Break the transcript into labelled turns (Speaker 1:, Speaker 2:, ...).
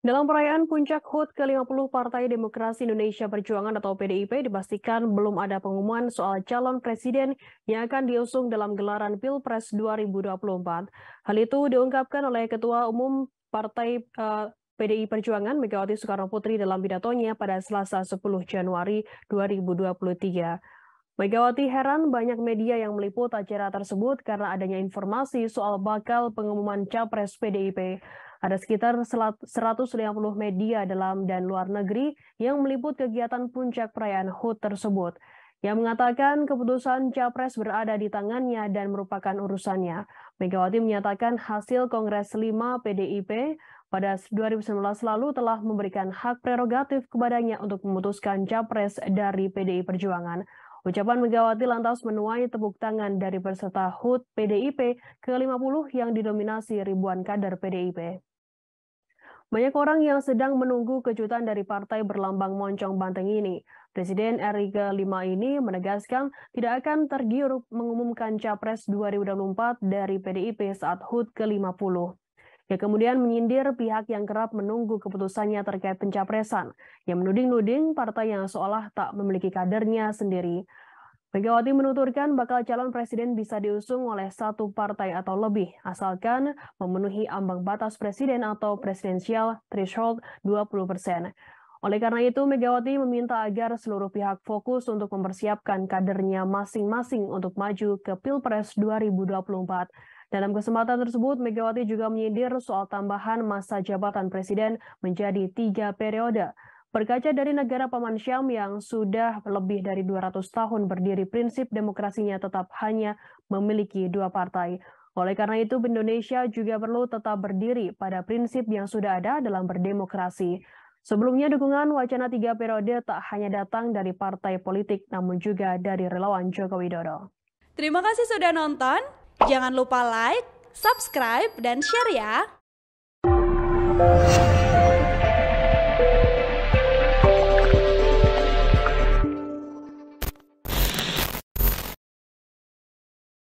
Speaker 1: Dalam perayaan puncak HUT ke-50 Partai Demokrasi Indonesia Perjuangan atau PDIP dipastikan belum ada pengumuman soal calon presiden yang akan diusung dalam gelaran Pilpres 2024. Hal itu diungkapkan oleh Ketua Umum Partai uh, eh, PDI Perjuangan Megawati Soekarno Putri dalam pidatonya pada Selasa 10 Januari 2023. Megawati heran banyak media yang meliput acara tersebut karena adanya informasi soal bakal pengumuman capres PDIP. Ada sekitar 150 media dalam dan luar negeri yang meliput kegiatan puncak perayaan HUT tersebut. Yang mengatakan keputusan Capres berada di tangannya dan merupakan urusannya. Megawati menyatakan hasil Kongres 5 PDIP pada 2019 lalu telah memberikan hak prerogatif kepadanya untuk memutuskan Capres dari PDI Perjuangan. Ucapan Megawati lantas menuai tepuk tangan dari peserta HUT PDIP ke-50 yang didominasi ribuan kader PDIP. Banyak orang yang sedang menunggu kejutan dari partai berlambang moncong Banteng ini. Presiden RI ke-5 ini menegaskan tidak akan tergiur mengumumkan Capres 2024 dari PDIP saat HUT ke-50. Ia kemudian menyindir pihak yang kerap menunggu keputusannya terkait pencapresan, yang menuding-nuding partai yang seolah tak memiliki kadernya sendiri. Megawati menuturkan bakal calon presiden bisa diusung oleh satu partai atau lebih, asalkan memenuhi ambang batas presiden atau presidensial threshold 20 persen. Oleh karena itu, Megawati meminta agar seluruh pihak fokus untuk mempersiapkan kadernya masing-masing untuk maju ke Pilpres 2024. Dalam kesempatan tersebut, Megawati juga menyindir soal tambahan masa jabatan presiden menjadi tiga periode. Berkaca dari negara Paman Syam yang sudah lebih dari 200 tahun berdiri, prinsip demokrasinya tetap hanya memiliki dua partai. Oleh karena itu, Indonesia juga perlu tetap berdiri pada prinsip yang sudah ada dalam berdemokrasi. Sebelumnya, dukungan wacana tiga periode tak hanya datang dari partai politik, namun juga dari relawan Joko Widodo. Terima kasih sudah nonton. Jangan lupa like, subscribe, dan share ya!